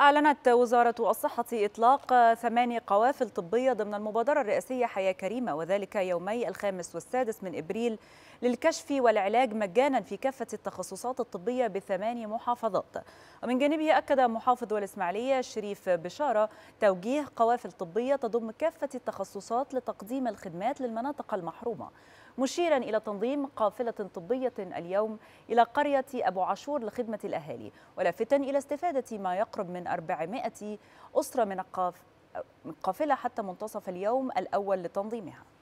أعلنت وزارة الصحة إطلاق ثماني قوافل طبية ضمن المبادرة الرئاسية حياة كريمة وذلك يومي الخامس والسادس من إبريل للكشف والعلاج مجانا في كافة التخصصات الطبية بثماني محافظات ومن جانبه أكد محافظ والإسماعيلية شريف بشارة توجيه قوافل طبية تضم كافة التخصصات لتقديم الخدمات للمناطق المحرومة مشيرا إلى تنظيم قافلة طبية اليوم إلى قرية أبو عاشور لخدمة الأهالي ولافتا إلى استفادة ما يقرب من 400 أسرة من القافلة حتى منتصف اليوم الأول لتنظيمها